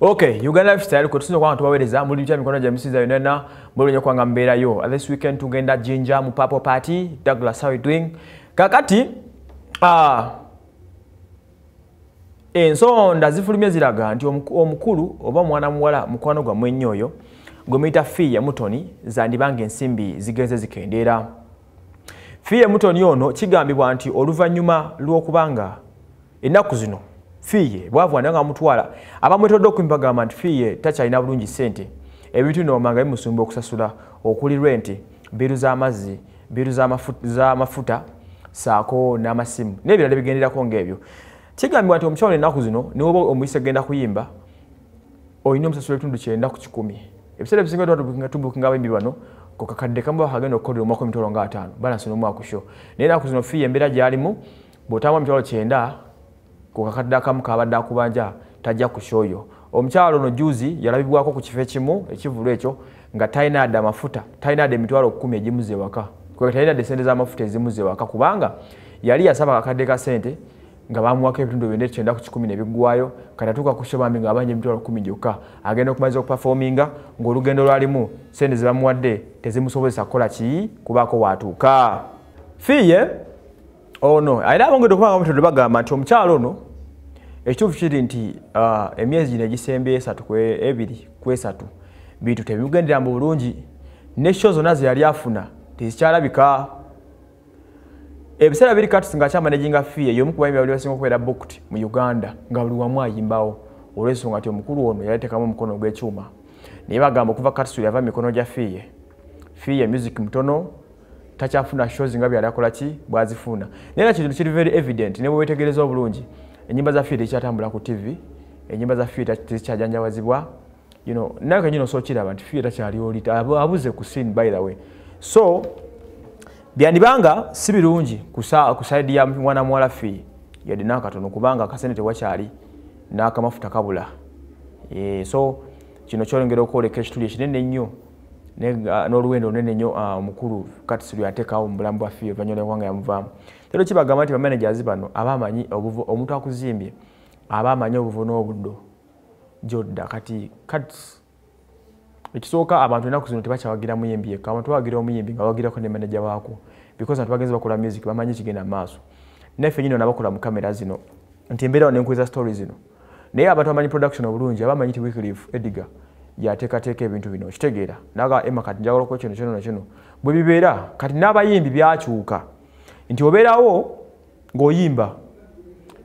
Okay, Uganda Lifestyle, kwa tusunza kwa natuwa weleza, mburi nchua mikono jamisiza yunena, mburi nchua kwa ngambela yo. At this weekend, tugenda Jinja, Mupapo Party, Douglas, how we doing? Kakati, uh, ah, enso ndazifulumia zilaga, nti omkulu, oba mwana mwala, mkwano kwa mwenyoyo, gomita fee ya mutoni, zandibange nsimbi, zigeze zikendera. Fee ya mutoni yono, chigambi wanti, oluva nyuma, luo kubanga, enakuzino. fiye bwavu ananga mutwala abamwetodde okwimbagamba nti fiye takyalina bulungi sente ebintu nomanga bimusumba okusasula okuli lwente biru z'amazzi biru z'amafuta saako n'amasimu nebirala bigenderako ngaebyo kigambibwa nti omukyalo ennaku zino niwoba omuyisa genda kuyimba olina omusasula ebitundu kyenda ku kikumi ebiseera ebisinga tubukinga bimbi bano kukakadde kamubakagenda okukolera omwaka emitwalo nga ataano balansi nomwakusho naye ennaku zino fiye embeera gyalimu bwotambwa emitwalo kyenda kukakaddakamu kabadde akubanja tajja kushoyo omukyalo ono juzi yalabibwako ku kifo ekimu ekivulu ekyo nga tayinaadde amafuta tayinaadde emitwalo kumi egimuze ewaka tayinaadde sente z'amafuta ezimuze ewaka kubanga yali yasaba akakadde ka sente nga bamuwako ebitundu byonna ekyenda ku kikumi nebiggwayo kati atuuka ku shobambi nga abanja emitwalo kumi gyokka agenda okumaliza okupafominga ng'olugendo lwalimu sente zebamuwadde tezimusobozesa kukola kiyi kubaako waatuuka fiiye ono oh, era abongedde okubanga abamutonde bagamba nti omukyalo ono ekituufu kiri nti ah, emyezi gino egisembye esatu ebiri kwesatu bintu tebigendera mu bulungi nesho zonna ze yali afuna tezikyalabika ebiseera biri kati singa kyamanaginga fiye yomukubaibasinga okubeera bokt mu uganda nga buli wamu ayimbawo olwensonga nti omukulu ono yaletekamu omukono gw'ekyuma naye bagamba okuva katisuli ava mikono gya fiye fiye music mutono takyafuna shows nga byali akola ki bwazifuna naye na kintu kiri very evident ne bwewetegereza obulungi enyimba zaffe tekyatambula ku tv enyimba zaffe tezikyajanjawazibwa you know nanka nyino sokiraba nti fiata kyaliooli abuze ku sin by the way so byandibanga si birungi kusaidi ya mwana muwala fi yadina akatono kubanga akasente tewakyali n'akamafuta kabula e, so kino kyolengera okwoleka ekituli ekinene nnyo Ah, n'oluwendo olunene nnyo ah, omukulu katisuli ateekawo mu bulamu bwaffe oluvannyuma lwenkwanga yamuvaamu tero kibagamba nti bamanajazi bano abamanyi omuntu akuzimbye aba amanyi obuvu n'obuddo gyodda kati kats ekisooka abantu ennaku zino tebakyawagira muyimbi yekka abantu bawagira omuyimbi nga bawagirako ne manaja baako because abantu bagenzi bakola music bamanyi kigenda maaso naffe nyini nabakola mu kamera zino nti embeera nenkuiza story zino naye abantu bamanyi production obulungi abamanyi tiwikilifu ediga yateekateeka ebintu bino okitegeera nagaba ema kati njagalako kino kino nakino bwe bibeera kati n'abayimbi byakyuka nti obeerawo ng'oyimba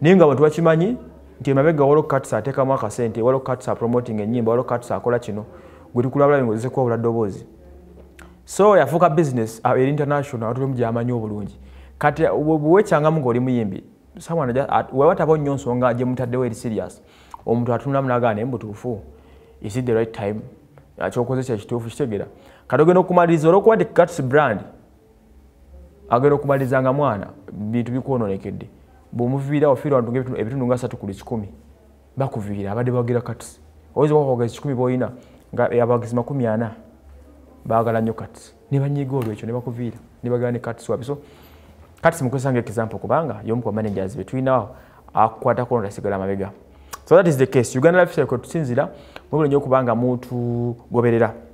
naye nga bantu bakimanyi nti emabega walo katsa ateekamu akasente walo katsa promoting enyimba walo katsa akola kino gwetukulabulabi ngaozesekuwabula ddoboozi so yafuuka business eri international abantu bemu gyamanyi obulungi kati bwewekyangamu ng'oli muyimbi samwana wewatabo nnyo nsonga gyemutaddewo eri serious omuntu atunulamu nagaa naye mbutuufu is it the right time kyokozesa ekituufu kitegera kati ogenda okumaliriza olwokuba nti cuts brand agenda okumaliriza nga mwana bintu bikwononekedde bwomuviira ofiira wantu ebitundu nga satu kuli kikumi bakuviira abadde bawagira cuts oyinza okwakwagezi kikumi boolina nga abawagezi makumi ana baagala nnyo cuts nebanyiga olwekyo nebakuviira nebagala ne cuts wabi so cuts mukozesa nga ekisample kubanga yomukuba managers betulinawo akukwatako nti asigala amabegamu So that is the case. Uganda Life Cycle tusinzira mu bulenyo kubanga mutu goberera.